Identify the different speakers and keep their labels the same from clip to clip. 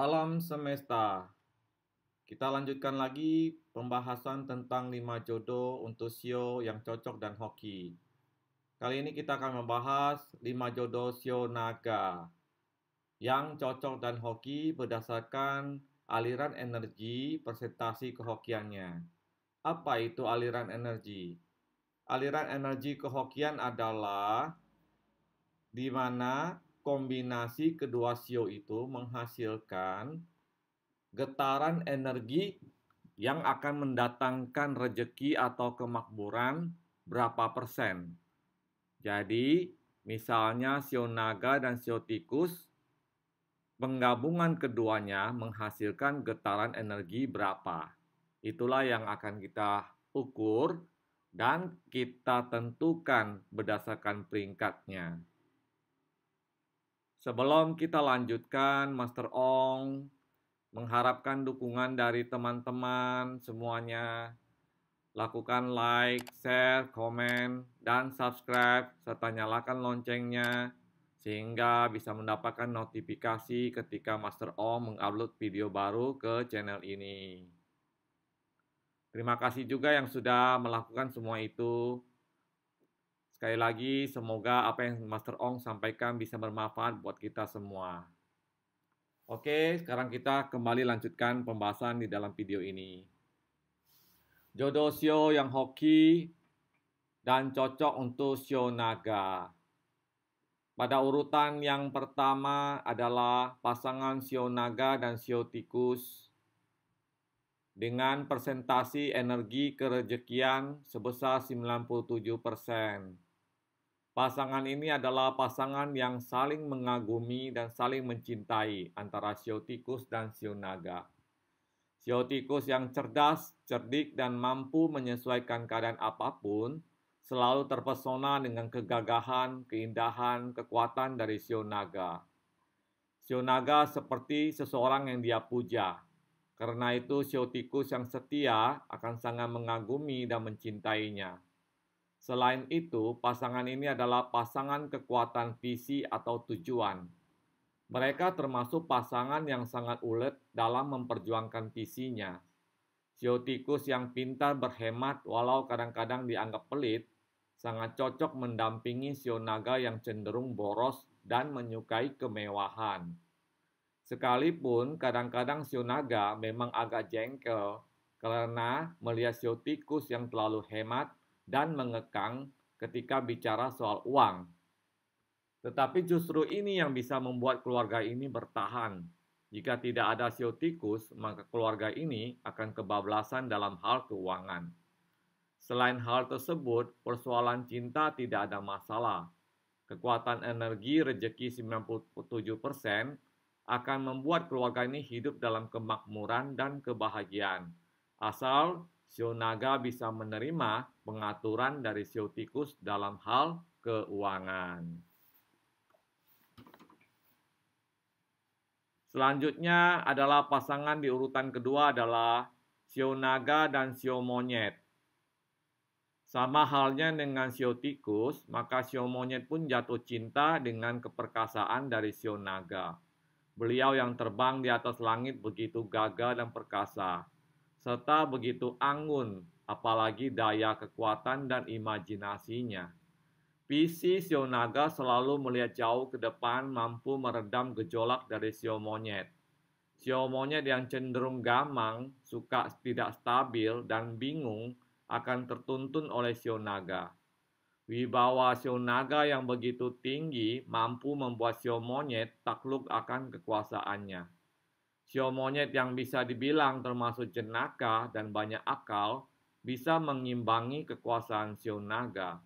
Speaker 1: Salam semesta. Kita lanjutkan lagi pembahasan tentang lima jodoh untuk sio yang cocok dan hoki. Kali ini kita akan membahas lima jodoh sio naga yang cocok dan hoki berdasarkan aliran energi presentasi kehokiannya. Apa itu aliran energi? Aliran energi kehokian adalah di mana kombinasi kedua sio e itu menghasilkan getaran energi yang akan mendatangkan rejeki atau kemakmuran berapa persen. Jadi, misalnya sio e naga dan sio e tikus, penggabungan keduanya menghasilkan getaran energi berapa. Itulah yang akan kita ukur dan kita tentukan berdasarkan peringkatnya. Sebelum kita lanjutkan, Master Ong mengharapkan dukungan dari teman-teman semuanya. Lakukan like, share, komen, dan subscribe, serta nyalakan loncengnya sehingga bisa mendapatkan notifikasi ketika Master Ong mengupload video baru ke channel ini. Terima kasih juga yang sudah melakukan semua itu. Sekali lagi, semoga apa yang Master Ong sampaikan bisa bermanfaat buat kita semua. Oke, sekarang kita kembali lanjutkan pembahasan di dalam video ini. Jodoh sio yang hoki dan cocok untuk sio naga. Pada urutan yang pertama adalah pasangan sio naga dan sio tikus dengan persentasi energi kerejekian sebesar 97 persen. Pasangan ini adalah pasangan yang saling mengagumi dan saling mencintai antara Siotikus dan Sionaga. Siotikus yang cerdas, cerdik, dan mampu menyesuaikan keadaan apapun, selalu terpesona dengan kegagahan, keindahan, kekuatan dari Sionaga. Sionaga seperti seseorang yang dia puja. Karena itu Siotikus yang setia akan sangat mengagumi dan mencintainya. Selain itu, pasangan ini adalah pasangan kekuatan visi atau tujuan. Mereka termasuk pasangan yang sangat ulet dalam memperjuangkan visinya. Sio yang pintar berhemat walau kadang-kadang dianggap pelit, sangat cocok mendampingi sio yang cenderung boros dan menyukai kemewahan. Sekalipun kadang-kadang sio memang agak jengkel karena melihat sio yang terlalu hemat dan mengekang ketika bicara soal uang. Tetapi justru ini yang bisa membuat keluarga ini bertahan. Jika tidak ada sio tikus, maka keluarga ini akan kebablasan dalam hal keuangan. Selain hal tersebut, persoalan cinta tidak ada masalah. Kekuatan energi rejeki 97% akan membuat keluarga ini hidup dalam kemakmuran dan kebahagiaan. Asal Sio naga bisa menerima pengaturan dari sio tikus dalam hal keuangan. Selanjutnya adalah pasangan di urutan kedua adalah sio naga dan sio monyet. Sama halnya dengan sio tikus, maka sio monyet pun jatuh cinta dengan keperkasaan dari sio naga. Beliau yang terbang di atas langit begitu gagah dan perkasa serta begitu anggun, apalagi daya kekuatan dan imajinasinya. PC Sionaga selalu melihat jauh ke depan mampu meredam gejolak dari sio monyet. Sio monyet yang cenderung gamang, suka tidak stabil, dan bingung akan tertuntun oleh Sionaga. Wibawa Sionaga yang begitu tinggi mampu membuat sio monyet takluk akan kekuasaannya. Sio monyet yang bisa dibilang termasuk jenaka dan banyak akal bisa mengimbangi kekuasaan sio naga.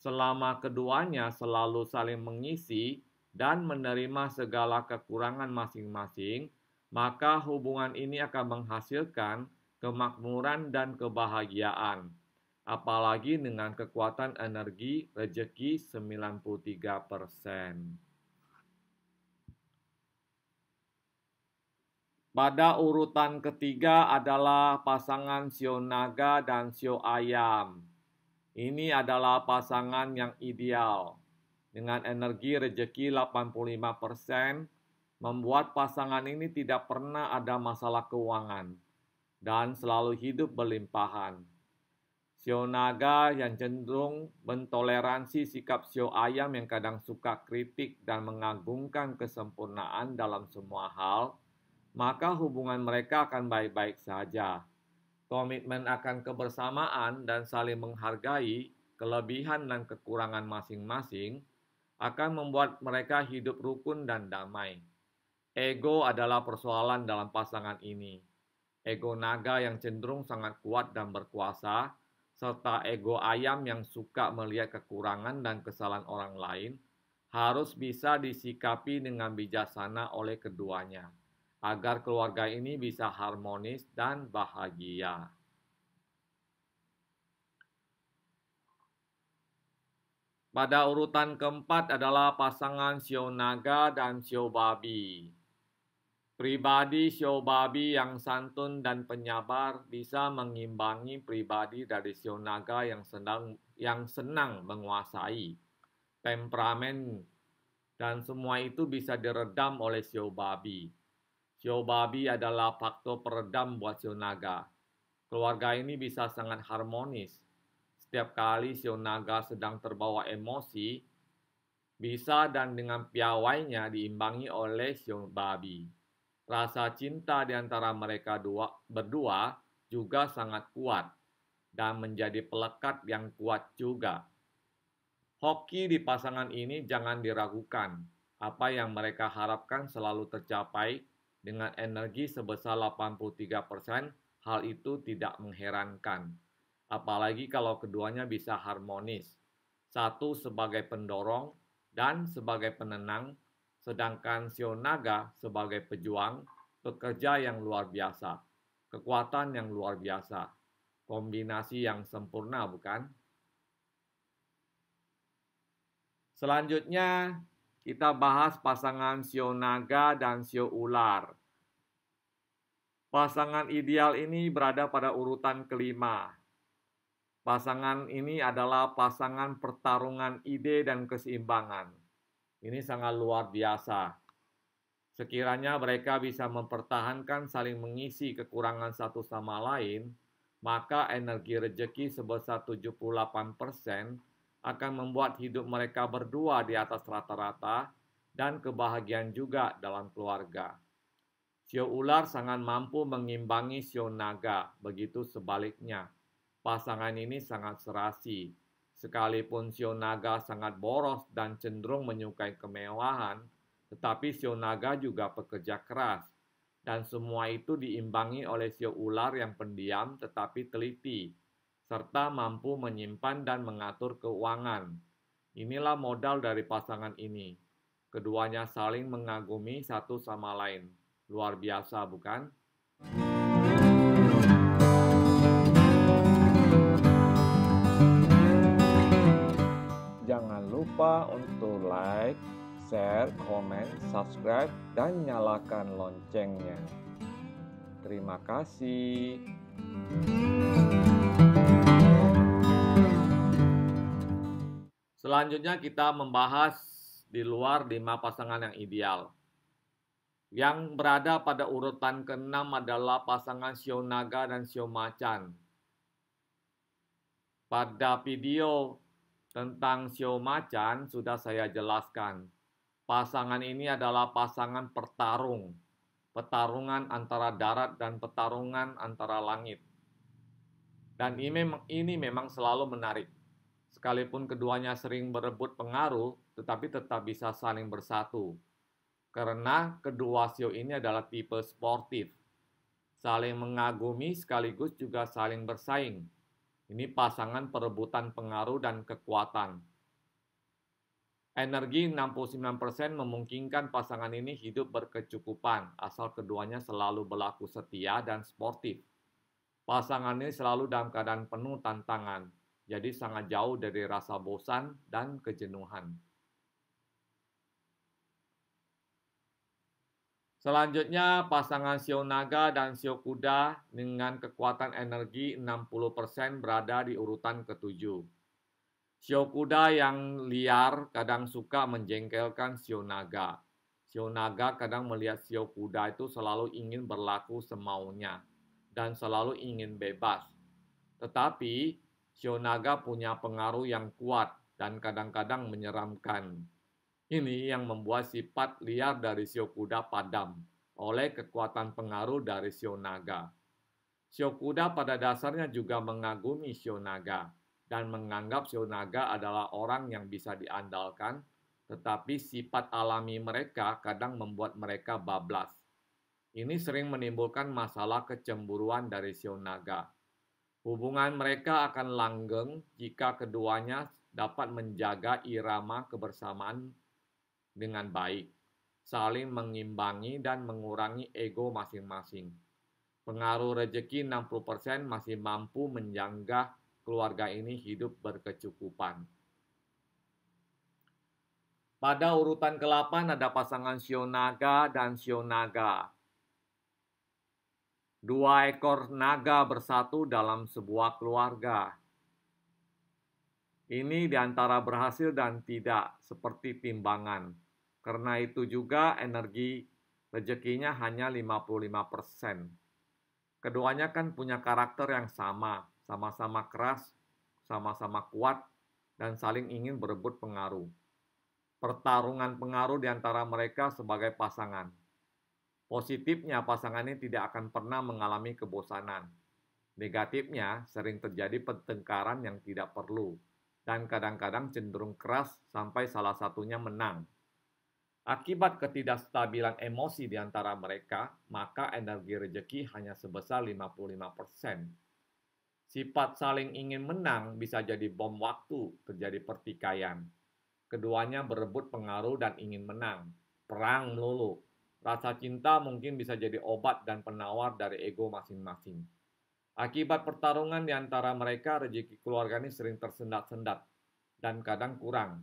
Speaker 1: Selama keduanya selalu saling mengisi dan menerima segala kekurangan masing-masing, maka hubungan ini akan menghasilkan kemakmuran dan kebahagiaan. Apalagi dengan kekuatan energi rejeki 93%. Pada urutan ketiga adalah pasangan sio naga dan sio ayam. Ini adalah pasangan yang ideal. Dengan energi rejeki 85%, membuat pasangan ini tidak pernah ada masalah keuangan dan selalu hidup berlimpahan. Sio naga yang cenderung mentoleransi sikap sio ayam yang kadang suka kritik dan mengagungkan kesempurnaan dalam semua hal – maka hubungan mereka akan baik-baik saja. Komitmen akan kebersamaan dan saling menghargai kelebihan dan kekurangan masing-masing akan membuat mereka hidup rukun dan damai. Ego adalah persoalan dalam pasangan ini. Ego naga yang cenderung sangat kuat dan berkuasa, serta ego ayam yang suka melihat kekurangan dan kesalahan orang lain, harus bisa disikapi dengan bijaksana oleh keduanya agar keluarga ini bisa harmonis dan bahagia. Pada urutan keempat adalah pasangan Sio Naga dan Sio Babi. Pribadi Sio Babi yang santun dan penyabar bisa mengimbangi pribadi dari Sio Naga yang senang, yang senang menguasai temperamen dan semua itu bisa diredam oleh Sio Babi. Shio babi adalah faktor peredam buat shio naga. Keluarga ini bisa sangat harmonis. Setiap kali shio naga sedang terbawa emosi, bisa dan dengan piawainya diimbangi oleh shio babi. Rasa cinta di antara mereka dua, berdua juga sangat kuat dan menjadi pelekat yang kuat juga. Hoki di pasangan ini jangan diragukan. Apa yang mereka harapkan selalu tercapai dengan energi sebesar 83%, persen, hal itu tidak mengherankan. Apalagi kalau keduanya bisa harmonis. Satu sebagai pendorong dan sebagai penenang, sedangkan Sionaga sebagai pejuang, pekerja yang luar biasa, kekuatan yang luar biasa, kombinasi yang sempurna bukan? Selanjutnya, kita bahas pasangan sio naga dan sio ular. Pasangan ideal ini berada pada urutan kelima. Pasangan ini adalah pasangan pertarungan ide dan keseimbangan. Ini sangat luar biasa. Sekiranya mereka bisa mempertahankan saling mengisi kekurangan satu sama lain, maka energi rejeki sebesar 78 persen akan membuat hidup mereka berdua di atas rata-rata dan kebahagiaan juga dalam keluarga. Sio ular sangat mampu mengimbangi sio naga, begitu sebaliknya. Pasangan ini sangat serasi. Sekalipun sio naga sangat boros dan cenderung menyukai kemewahan, tetapi sio naga juga pekerja keras dan semua itu diimbangi oleh sio ular yang pendiam tetapi teliti serta mampu menyimpan dan mengatur keuangan. Inilah modal dari pasangan ini. Keduanya saling mengagumi satu sama lain. Luar biasa, bukan? Jangan lupa untuk like, share, komen, subscribe, dan nyalakan loncengnya. Terima kasih. Selanjutnya kita membahas di luar lima pasangan yang ideal. Yang berada pada urutan ke-6 adalah pasangan Sio Naga dan Sio Macan. Pada video tentang Sio Macan sudah saya jelaskan. Pasangan ini adalah pasangan pertarung. Pertarungan antara darat dan pertarungan antara langit. Dan ini memang selalu menarik. Sekalipun keduanya sering berebut pengaruh, tetapi tetap bisa saling bersatu. Karena kedua sio ini adalah tipe sportif. Saling mengagumi sekaligus juga saling bersaing. Ini pasangan perebutan pengaruh dan kekuatan. Energi 69% memungkinkan pasangan ini hidup berkecukupan asal keduanya selalu berlaku setia dan sportif. Pasangan ini selalu dalam keadaan penuh tantangan, jadi sangat jauh dari rasa bosan dan kejenuhan. Selanjutnya, pasangan Sio Naga dan Sio Kuda dengan kekuatan energi 60% berada di urutan ketujuh. Sio Kuda yang liar kadang suka menjengkelkan Sio Naga. Sio Naga kadang melihat Sio Kuda itu selalu ingin berlaku semaunya dan selalu ingin bebas. Tetapi Shionaga punya pengaruh yang kuat dan kadang-kadang menyeramkan. Ini yang membuat sifat liar dari Shiokuda padam oleh kekuatan pengaruh dari Shionaga. Shiokuda pada dasarnya juga mengagumi Shionaga dan menganggap Shionaga adalah orang yang bisa diandalkan, tetapi sifat alami mereka kadang membuat mereka bablas. Ini sering menimbulkan masalah kecemburuan dari Shionaga Hubungan mereka akan langgeng jika keduanya dapat menjaga irama kebersamaan dengan baik, saling mengimbangi dan mengurangi ego masing-masing. Pengaruh rejeki 60% masih mampu menjaga keluarga ini hidup berkecukupan. Pada urutan ke-8 ada pasangan Sionaga dan Sionaga. Dua ekor naga bersatu dalam sebuah keluarga. Ini diantara berhasil dan tidak, seperti timbangan. Karena itu juga energi rezekinya hanya 55%. Keduanya kan punya karakter yang sama, sama-sama keras, sama-sama kuat, dan saling ingin berebut pengaruh. Pertarungan pengaruh di antara mereka sebagai pasangan. Positifnya pasangannya tidak akan pernah mengalami kebosanan. Negatifnya sering terjadi pertengkaran yang tidak perlu dan kadang-kadang cenderung keras sampai salah satunya menang. Akibat ketidakstabilan emosi di antara mereka, maka energi rejeki hanya sebesar 55%. Sifat saling ingin menang bisa jadi bom waktu, terjadi pertikaian. Keduanya berebut pengaruh dan ingin menang. Perang melulu. Rasa cinta mungkin bisa jadi obat dan penawar dari ego masing-masing. Akibat pertarungan di antara mereka, rezeki keluarga ini sering tersendat-sendat dan kadang kurang.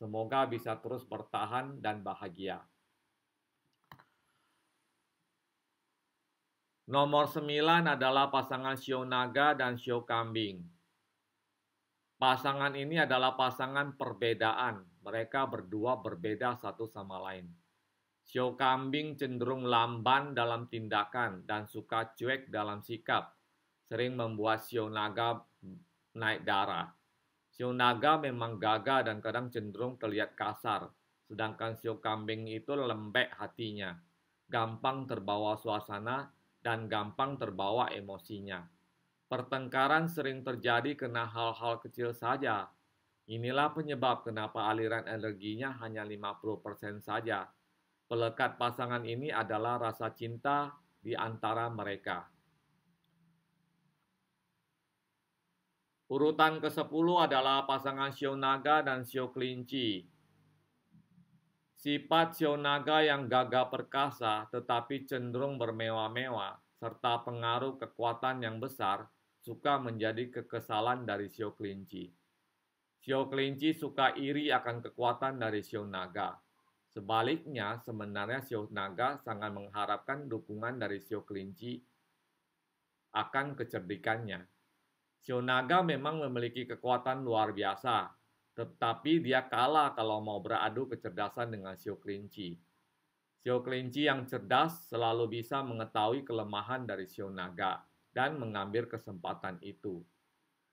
Speaker 1: Semoga bisa terus bertahan dan bahagia. Nomor 9 adalah pasangan Shio Naga dan Shio Kambing. Pasangan ini adalah pasangan perbedaan. Mereka berdua berbeda satu sama lain. Sio kambing cenderung lamban dalam tindakan dan suka cuek dalam sikap, sering membuat Sio naga naik darah. Sio naga memang gagah dan kadang cenderung terlihat kasar, sedangkan Sio kambing itu lembek hatinya, gampang terbawa suasana, dan gampang terbawa emosinya. Pertengkaran sering terjadi karena hal-hal kecil saja. Inilah penyebab kenapa aliran energinya hanya 50% saja Pelekat pasangan ini adalah rasa cinta di antara mereka. Urutan ke-10 adalah pasangan Shionaga dan Shio Kelinci. Sifat Shionaga yang gagah perkasa tetapi cenderung bermewah-mewah serta pengaruh kekuatan yang besar suka menjadi kekesalan dari Shio Kelinci. Shio Kelinci suka iri akan kekuatan dari Shionaga. Sebaliknya, sebenarnya Sio Naga sangat mengharapkan dukungan dari Sio Kelinci akan kecerdikannya. Sio Naga memang memiliki kekuatan luar biasa, tetapi dia kalah kalau mau beradu kecerdasan dengan Sio Kelinci. Sio Kelinci yang cerdas selalu bisa mengetahui kelemahan dari Sio Naga dan mengambil kesempatan itu.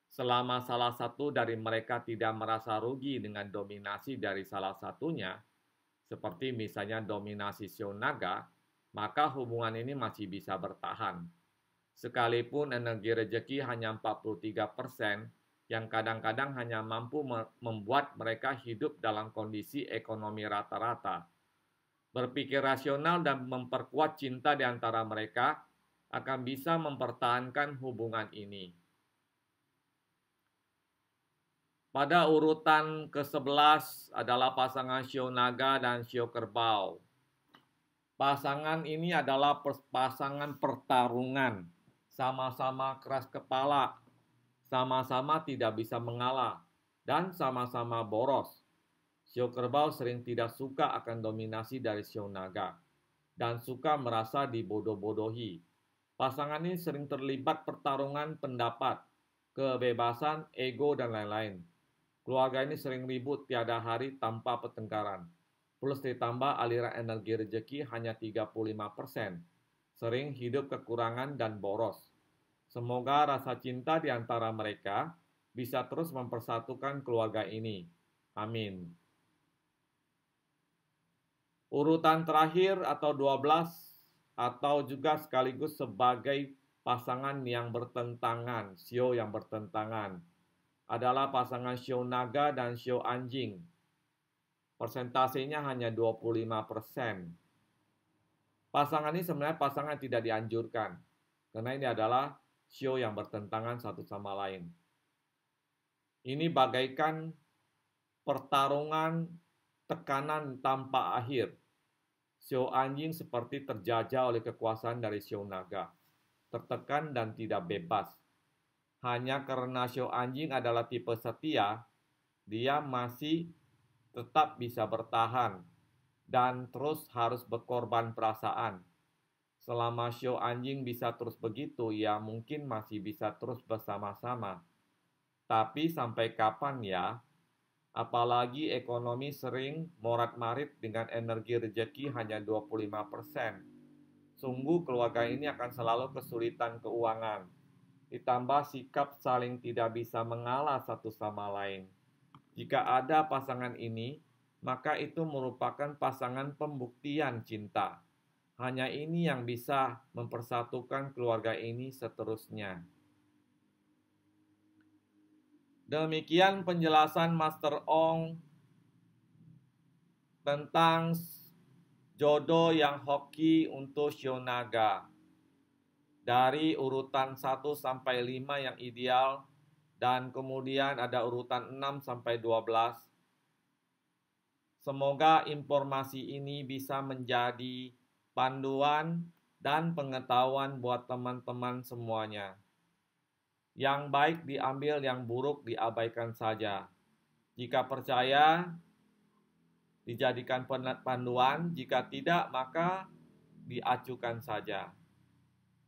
Speaker 1: Selama salah satu dari mereka tidak merasa rugi dengan dominasi dari salah satunya, seperti misalnya dominasi Shio maka hubungan ini masih bisa bertahan. Sekalipun energi rejeki hanya 43%, yang kadang-kadang hanya mampu membuat mereka hidup dalam kondisi ekonomi rata-rata. Berpikir rasional dan memperkuat cinta di antara mereka akan bisa mempertahankan hubungan ini. Pada urutan ke-11 adalah pasangan Shio Naga dan Shio Kerbau. Pasangan ini adalah pasangan pertarungan. Sama-sama keras kepala, sama-sama tidak bisa mengalah, dan sama-sama boros. Shio Kerbau sering tidak suka akan dominasi dari Shio Naga, dan suka merasa dibodoh-bodohi. Pasangan ini sering terlibat pertarungan pendapat, kebebasan, ego, dan lain-lain Keluarga ini sering ribut tiada hari tanpa pertengkaran. Plus ditambah aliran energi rejeki hanya 35%. Sering hidup kekurangan dan boros. Semoga rasa cinta di antara mereka bisa terus mempersatukan keluarga ini. Amin. Urutan terakhir atau 12 atau juga sekaligus sebagai pasangan yang bertentangan, sio e yang bertentangan adalah pasangan show naga dan show anjing. Persentasenya hanya 25%. Pasangan ini sebenarnya pasangan tidak dianjurkan, karena ini adalah show yang bertentangan satu sama lain. Ini bagaikan pertarungan tekanan tanpa akhir. Show anjing seperti terjajah oleh kekuasaan dari show naga, tertekan dan tidak bebas hanya karena show anjing adalah tipe setia, dia masih tetap bisa bertahan dan terus harus berkorban perasaan. Selama show anjing bisa terus begitu, ya mungkin masih bisa terus bersama-sama. Tapi sampai kapan ya? Apalagi ekonomi sering morat-marit dengan energi rejeki hanya 25%. Sungguh keluarga ini akan selalu kesulitan keuangan ditambah sikap saling tidak bisa mengalah satu sama lain. Jika ada pasangan ini, maka itu merupakan pasangan pembuktian cinta. Hanya ini yang bisa mempersatukan keluarga ini seterusnya. Demikian penjelasan Master Ong tentang jodoh yang hoki untuk Shionaga dari urutan 1 sampai 5 yang ideal dan kemudian ada urutan 6 sampai 12. Semoga informasi ini bisa menjadi panduan dan pengetahuan buat teman-teman semuanya. Yang baik diambil, yang buruk diabaikan saja. Jika percaya, dijadikan panduan. Jika tidak, maka diacukan saja.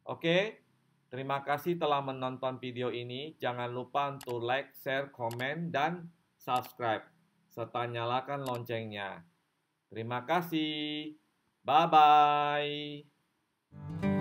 Speaker 1: Oke, terima kasih telah menonton video ini. Jangan lupa untuk like, share, komen, dan subscribe. Serta nyalakan loncengnya. Terima kasih. Bye-bye.